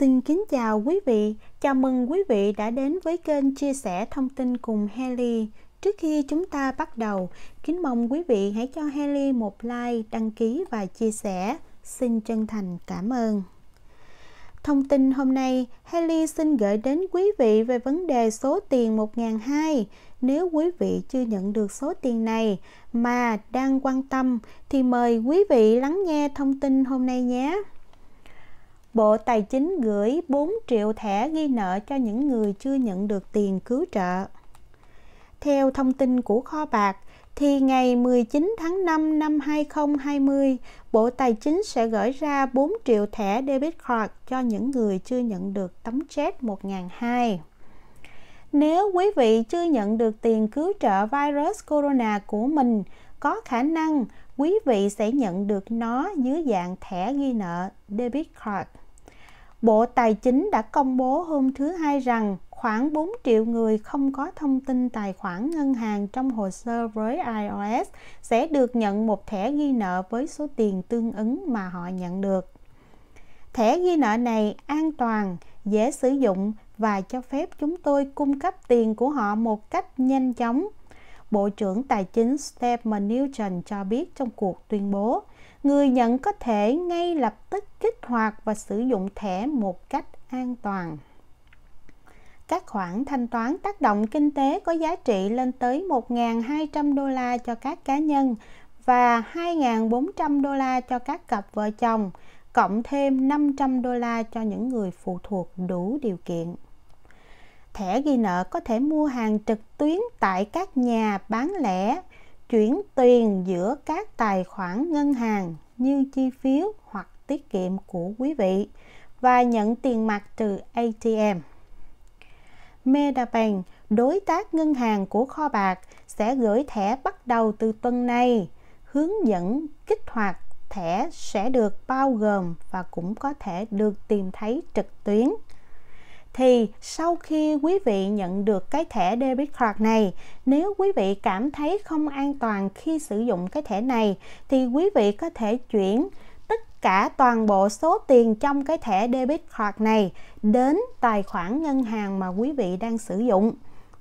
Xin kính chào quý vị, chào mừng quý vị đã đến với kênh chia sẻ thông tin cùng Heli. Trước khi chúng ta bắt đầu, kính mong quý vị hãy cho Heli một like, đăng ký và chia sẻ. Xin chân thành cảm ơn. Thông tin hôm nay, Heli xin gửi đến quý vị về vấn đề số tiền 1.200. Nếu quý vị chưa nhận được số tiền này mà đang quan tâm thì mời quý vị lắng nghe thông tin hôm nay nhé. Bộ Tài chính gửi 4 triệu thẻ ghi nợ cho những người chưa nhận được tiền cứu trợ. Theo thông tin của kho bạc, thì ngày 19 tháng 5 năm 2020, Bộ Tài chính sẽ gửi ra 4 triệu thẻ debit card cho những người chưa nhận được tấm check 1.200. Nếu quý vị chưa nhận được tiền cứu trợ virus corona của mình, có khả năng quý vị sẽ nhận được nó dưới dạng thẻ ghi nợ debit card. Bộ Tài chính đã công bố hôm thứ Hai rằng khoảng 4 triệu người không có thông tin tài khoản ngân hàng trong hồ sơ với iOS sẽ được nhận một thẻ ghi nợ với số tiền tương ứng mà họ nhận được. Thẻ ghi nợ này an toàn, dễ sử dụng và cho phép chúng tôi cung cấp tiền của họ một cách nhanh chóng, Bộ trưởng Tài chính Steve Mnuchin cho biết trong cuộc tuyên bố người nhận có thể ngay lập tức kích hoạt và sử dụng thẻ một cách an toàn. Các khoản thanh toán tác động kinh tế có giá trị lên tới 1.200 đô la cho các cá nhân và 2.400 đô la cho các cặp vợ chồng, cộng thêm 500 đô la cho những người phụ thuộc đủ điều kiện. Thẻ ghi nợ có thể mua hàng trực tuyến tại các nhà bán lẻ chuyển tiền giữa các tài khoản ngân hàng như chi phiếu hoặc tiết kiệm của quý vị và nhận tiền mặt từ ATM. Medabank, đối tác ngân hàng của kho bạc, sẽ gửi thẻ bắt đầu từ tuần này. Hướng dẫn kích hoạt thẻ sẽ được bao gồm và cũng có thể được tìm thấy trực tuyến thì sau khi quý vị nhận được cái thẻ debit card này, nếu quý vị cảm thấy không an toàn khi sử dụng cái thẻ này thì quý vị có thể chuyển tất cả toàn bộ số tiền trong cái thẻ debit card này đến tài khoản ngân hàng mà quý vị đang sử dụng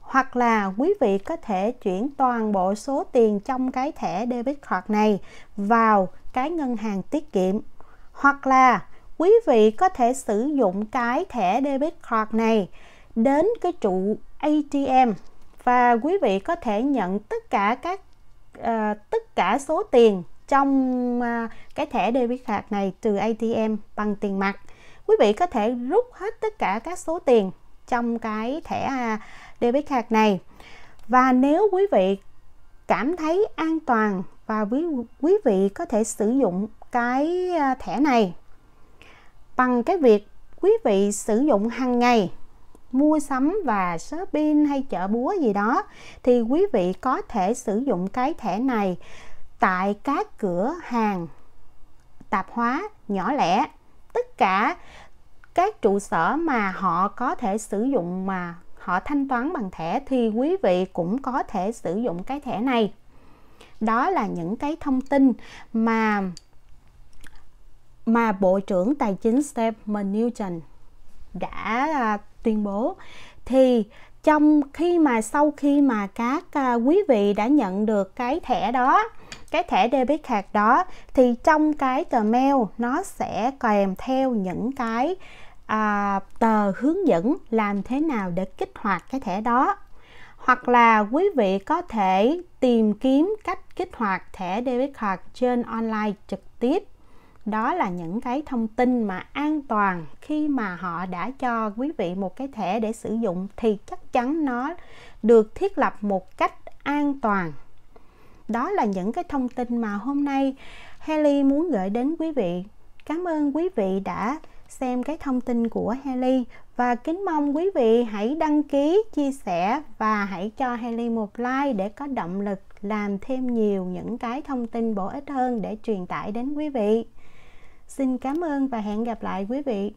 hoặc là quý vị có thể chuyển toàn bộ số tiền trong cái thẻ debit card này vào cái ngân hàng tiết kiệm hoặc là quý vị có thể sử dụng cái thẻ debit card này đến cái trụ ATM và quý vị có thể nhận tất cả các uh, tất cả số tiền trong uh, cái thẻ debit card này từ ATM bằng tiền mặt. Quý vị có thể rút hết tất cả các số tiền trong cái thẻ uh, debit card này. Và nếu quý vị cảm thấy an toàn và quý quý vị có thể sử dụng cái ờ, thẻ này bằng cái việc quý vị sử dụng hàng ngày mua sắm và shopping hay chợ búa gì đó thì quý vị có thể sử dụng cái thẻ này tại các cửa hàng tạp hóa nhỏ lẻ tất cả các trụ sở mà họ có thể sử dụng mà họ thanh toán bằng thẻ thì quý vị cũng có thể sử dụng cái thẻ này đó là những cái thông tin mà mà Bộ trưởng Tài chính Steve Mnuchin đã à, tuyên bố thì trong khi mà sau khi mà các à, quý vị đã nhận được cái thẻ đó cái thẻ debit card đó thì trong cái tờ mail nó sẽ kèm theo những cái à, tờ hướng dẫn làm thế nào để kích hoạt cái thẻ đó hoặc là quý vị có thể tìm kiếm cách kích hoạt thẻ debit card trên online trực tiếp đó là những cái thông tin mà an toàn khi mà họ đã cho quý vị một cái thẻ để sử dụng thì chắc chắn nó được thiết lập một cách an toàn đó là những cái thông tin mà hôm nay Haley muốn gửi đến quý vị cảm ơn quý vị đã xem cái thông tin của Haley và kính mong quý vị hãy đăng ký, chia sẻ và hãy cho Haley một like để có động lực làm thêm nhiều những cái thông tin bổ ích hơn để truyền tải đến quý vị. Xin cảm ơn và hẹn gặp lại quý vị.